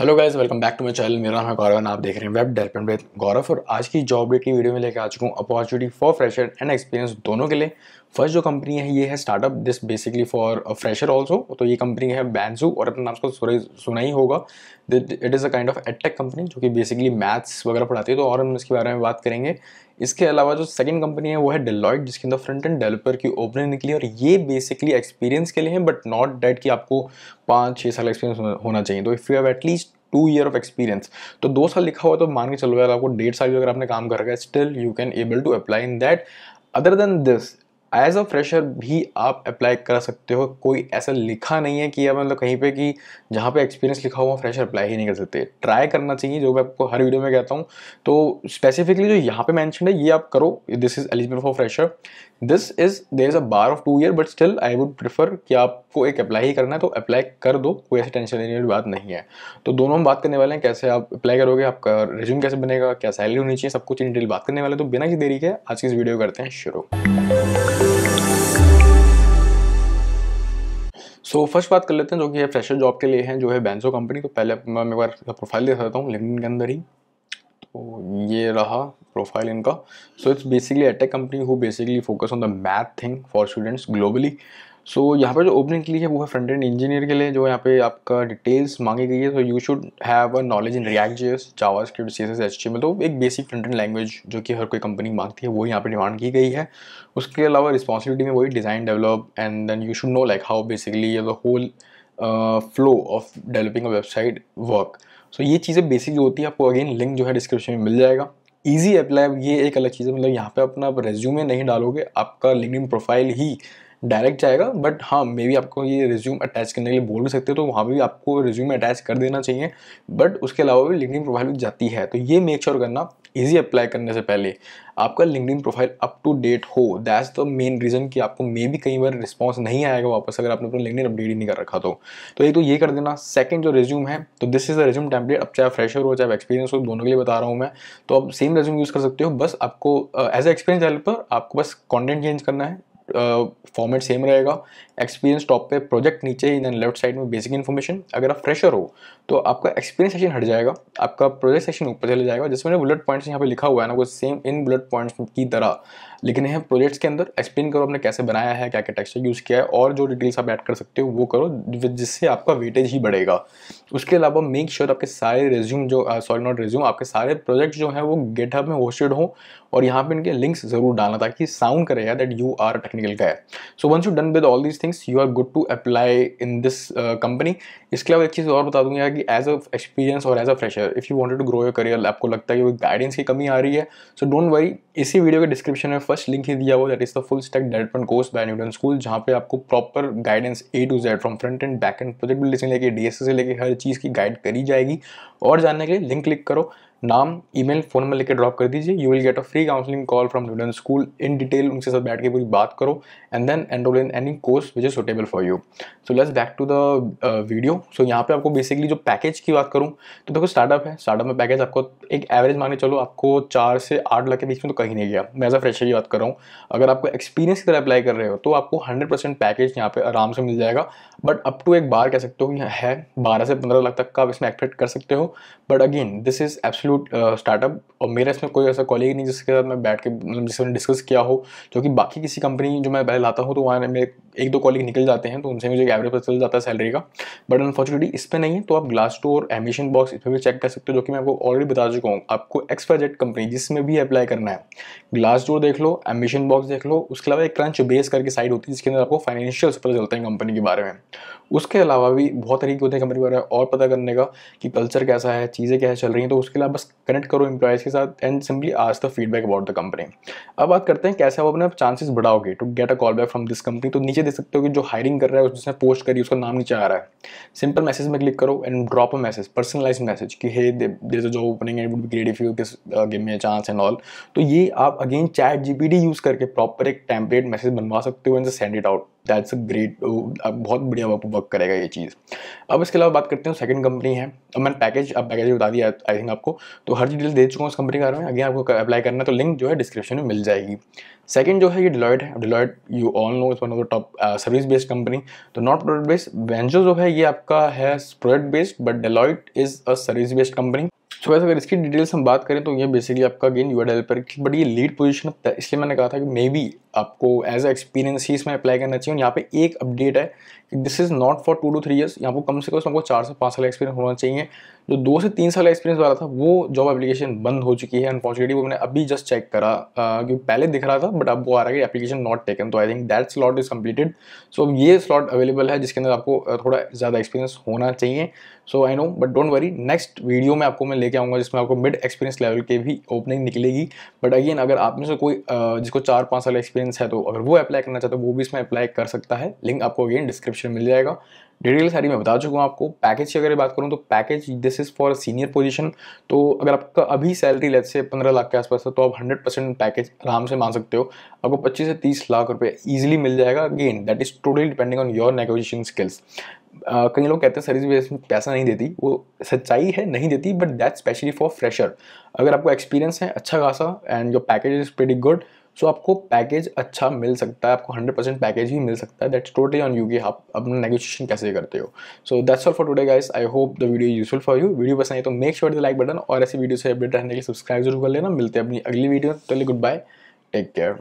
hello guys welcome back to my channel मेरा नाम है गौरव आप देख रहे हैं वेब डेवलपमेंट विद गौरव और आज की जॉब डेट की वीडियो में लेकर आ चुका हूँ opportunity for fresher and experience दोनों के लिए फर्स्ट जो कंपनी है ये है startup this basically for fresher also तो ये कंपनी है बैंसू और अपना नाम आपको सुना ही होगा it is a kind of edtech company जो कि बेसिकली मैथ्स वगैरह पढ़ाती है तो और हम इसके बारे में बात करेंगे इसके अलावा जो सेकंड कंपनी है वो है डेलॉइट जिसके अंदर फ्रंट एंड डेवलपर की ओपनिंग निकली और ये बेसिकली एक्सपीरियंस के लिए है बट नॉट डेट कि आपको पाँच छः साल एक्सपीरियंस होना चाहिए तो if you have at least two year of experience तो दो साल लिखा हुआ तो मान के चलो अगर आपको डेढ़ साल भी अगर आपने काम कर रखा है still you can able to apply in that other than this as a fresher भी आप अप्लाई कर सकते हो कोई ऐसा लिखा नहीं है कि या मतलब कहीं पे कि जहाँ पे एक्सपीरियंस लिखा हुआ फ्रेशर अप्लाई ही नहीं कर सकते ट्राई करना चाहिए जो मैं आपको हर वीडियो में कहता हूँ तो स्पेसिफिकली जो यहाँ पे मैंशन है ये आप करो this is eligible for fresher this is there is a bar of two year but still I would prefer कि आपको एक अप्लाई ही करना है तो अप्लाई कर दो कोई ऐसी टेंशन लेने वाली बात नहीं है तो दोनों हम बात करने वाले हैं कैसे आप अप्लाई करोगे आपका रिज्यूम कैसे बनेगा क्या सैलरी होनी चाहिए सब कुछ इन डिटेल बात करने वाले तो बिना किसी देरी के आज की इस वीडियो करते हैं शुरू सो फर्स्ट बात कर लेते हैं जो कि है फ्रेशर जॉब के लिए है जो है बैंसो कंपनी तो पहले मैं एक बार प्रोफाइल दे सकता हूँ लिंकडिन के अंदर ही तो ये रहा प्रोफाइल इनका so it's basically edtech company who basically focus on the math thing for students globally so so, यहाँ पर जो ओपनिंग के लिए है वो है फ्रंट एंड इंजीनियर के लिए जो यहाँ पे आपका डिटेल्स मांगी गई है so you should have a knowledge in React J S JavaScript C S H T तो एक बेसिक फ्रंट एंड लैंग्वेज जो कि हर कोई कंपनी मांगती है वो यहाँ पे डिमांड की गई है उसके अलावा रिस्पॉन्सिबिलिटी में वही design develop and then you should know like how basically the whole flow of developing a website work so ये चीज़ें बेसिक जो होती है आपको अगेन लिंक जो है डिस्क्रिप्शन में मिल जाएगा ईजी अप्लाई ये एक अलग चीज़ है मतलब यहाँ पे अपना आप रेज्यूमे नहीं डालोगे आपका लिंक प्रोफाइल ही डायरेक्ट जाएगा बट हाँ मे भी आपको ये रिज्यूम अटैच करने के लिए बोल सकते हो तो वहाँ भी आपको रिज्यूम अटैच कर देना चाहिए बट उसके अलावा भी लिंकडिन प्रोफाइल भी जाती है तो ये मेक श्योर sure करना ईजी अप्लाई करने से पहले आपका LinkedIn profile up to date हो दैट्स द मेन रीज़न कि आपको मे भी कई बार रिस्पॉन्स नहीं आएगा वापस अगर आपने अपना लिंकडिन अपडेट ही नहीं कर रखा तो तो एक तो ये कर देना सेकंड जो रिज्यूम है तो this is the resume template अब चाहे फ्रेशर हो चाहे एक्सपीरियंस हो दोनों के लिए बता रहा हूँ मैं तो आप सेम रिज्यूम यूज़ कर सकते हो बस आपको एज अ एक्सपीरियंस डेवलपर आपको बस कॉन्टेंट चेंज करना है फॉर्मेट सेम रहेगा एक्सपीरियंस टॉप पे प्रोजेक्ट नीचे ही देन लेफ्ट साइड में बेसिक इन्फॉर्मेशन अगर आप फ्रेशर हो तो आपका एक्सपीरियंस सेशन हट जाएगा आपका प्रोजेक्ट सेक्शन ऊपर चले जाएगा जिसमें बुलेट पॉइंट्स यहाँ पे लिखा हुआ है ना वो सेम इन बुलेट पॉइंट्स की तरह लेकिन है प्रोजेक्ट्स के अंदर एक्सप्लेन करो आपने कैसे बनाया है क्या क्या टेक्सचर यूज़ किया है और जो डिटेल्स आप ऐड कर सकते हो वो करो जिससे आपका वेटेज ही बढ़ेगा उसके अलावा मेक श्योर sure आपके सारे रेज्यूम जो सॉरी नॉट रेज्यूम आपके सारे प्रोजेक्ट जो हैं वो गेटअप में होस्टेड हों और यहाँ पे इनके लिंक्स जरूर डालना ताकि साउंड या that you are technical guy so once you done with all these things you are good to apply in this company इसके अलावा एक चीज़ और बता दूंगा कि एज अ एक्सपीरियंस और as a fresher if you wanted to grow your career आपको लगता है कि गाइडेंस की कमी आ रही है सो डोंट वरी इसी वीडियो के डिस्क्रिप्शन में फर्स्ट लिंक ही दिया हुआ that is the full stack development course by Newton School जहाँ पे आपको proper guidance A to Z from front end back end project building से लेके डी से लेके हर चीज़ की गाइड करी जाएगी और जानने के लिए लिंक क्लिक करो नाम ईमेल फ़ोन नंबर लेकर ड्रॉप कर दीजिए you will get a free counselling call from Newton School in detail उनके साथ बैठ के पूरी बात करो and then enrol in any course which is suitable for you so let's back to the video सो यहाँ पे आपको बेसिकली जो पैकेज की बात करूँ तो देखो स्टार्टअप है स्टार्टअप में पैकेज आपको एक एवरेज माने चलो आपको चार से आठ लाख के बीच में तो कहीं नहीं गया मैं एज अ फ्रेशर की बात कर रहा हूँ अगर आपको एक्सपीरियंस की तरह अप्लाई कर रहे हो तो आपको हंड्रेड परसेंट पैकेज यहाँ पे आराम से मिल जाएगा बट अप टू एक बार कह सकते हो कि है बारह से पंद्रह लाख तक का आप इसमें एक्सपेक्ट कर सकते हो but again this is absol absolute startup uh, और मेरा इसमें कोई ऐसा कॉलेज नहीं जिसके साथ मैं बैठ के मतलब जिससे मैंने डिस्कस किया हो क्योंकि बाकी किसी कंपनी जो मैं पहले लाता हूँ तो वहाँ मेरे एक दो कॉलेज निकल जाते हैं तो उनसे मुझे एवरेज पता चल जाता है सैलरी का बट अनफॉर्चुनेटली इस पर नहीं है तो आप ग्लास टू एमिशन बॉक्स इस पर भी चेक कर सकते हो जो कि मैं आपको ऑलरेडी बता चुका हूँ आपको एक्सपाजेट कंपनी जिसमें भी अप्लाई करना है ग्लास डोर देख लो एमिशन बॉक्स देख लो उसके अलावा एक क्रंच बेस करके साइड होती है जिसके अंदर आपको फाइनेंशियल पता चलता है कंपनी के बारे में उसके अलावा भी बहुत तरीके होते हैं कंपनी के बारे में और पता करने का कि कल्चर कैसा है चीज़ें कैसे चल रही हैं तो उसके अलावा बस कनेक्ट करो एम्प्लॉयज़ के साथ and simply ask the feedback about the company अब बात करते हैं कैसे आप अपने चांसेस बढ़ाओगे to get a call back from this company तो नीचे देख सकते हो कि जो हायरिंग कर रहा है उसने पोस्ट करी उसका नाम नीचे आ रहा है सिंपल मैसेज में क्लिक करो and drop a message personalise message कि hey there job opening and would be great if you किस give me chance and all तो ये आप अगेन चैट जीपीडी यूज़ करके प्रॉपर एक टेम्पलेट मैसेज बनवा सकते हो and send it out that's a great बहुत बढ़िया वर्क करेगा ये चीज़ अब इसके अलावा बात करते हैं सेकंड कंपनी है अब मैंने पैकेज अब पैकेज बता दिया आई थिंक आपको तो हर डिटेल दे चुका हूँ उस कंपनी के बारे में अगेन आपको अप्लाई करना तो लिंक जो है डिस्क्रिप्शन में मिल जाएगी सेकंड जो है ये डिलॉयड है Deloitte you all know is one of the top service based company तो नॉट प्रोडक्ट बेस्ड वेंजो जो है ये आपका है product based but Deloitte is a service based company so वैसे अगर इसकी डिटेल्स हम बात करें तो ये बेसिकली आपका again you are developer but ये लीड पोजीशन है इसलिए मैंने कहा था कि मे बी आपको एज अ एक्सपीरियंस ही इसमें अप्लाई करना चाहिए और यहाँ पे एक अपडेट है कि this is not for two two three years यहाँ पर कम से कम आपको चार से पाँच साल एक्सपीरियंस होना चाहिए जो दो से तीन साल एक्सपीरियंस वाला था वो जॉब एप्लीकेशन बंद हो चुकी है अनफॉर्चुनेटली वो मैंने अभी जस्ट चेक करा क्योंकि पहले दिख रहा था बट अब वो आ रहा है कि एप्लीकेशन नॉट टेकन तो I think that slot is completed so अब ये स्लॉट अवेलेबल है जिसके अंदर आपको थोड़ा ज़्यादा एक्सपीरियंस होना चाहिए so I know but don't worry next video में आपको मैं लेके आऊँगा जिसमें आपको मिड एक्सपीरियंस लेवल के भी ओपनिंग निकलेगी बट अगेन अगर आप में से कोई जिसको चार पाँच साल एक्सपीरियंस है तो अगर वो अप्लाई करना चाहते हो वो भी इसमें अप्लाई कर सकता है लिंक आपको अगेन डिस्क्रिप्शन मिल जाएगा डिटेल सारी मैं बता चुका हूँ आपको पैकेज की अगर बात करूँ तो package this is for senior position तो अगर आपका अभी सैलरी लेट से पंद्रह लाख के आसपास है तो आप हंड्रेड परसेंट पैकेज आराम से मान सकते हो आपको पच्चीस से तीस लाख रुपये ईजिली मिल जाएगा again that is totally depending on your negotiation skills कई लोग कहते हैं सर्विस बेस में पैसा नहीं देती वो सच्चाई है नहीं देती but that specially for fresher अगर आपको एक्सपीरियंस है अच्छा खासा and your package is pretty good so आपको पैकेज अच्छा मिल सकता है आपको 100 परसेंट पैकेज ही मिल सकता है दैट्स टोटली ऑन यू कि आप अपना नेगोशिएशन कैसे करते हो so that's all for today guys I hope the video useful for you video पसंद आई तो make sure the like button और ऐसी वीडियो से अपडेट रहने के सब्सक्राइब जरूर कर लेना मिलते हैं अपनी अगली वीडियो तो गुड बाय टेक केयर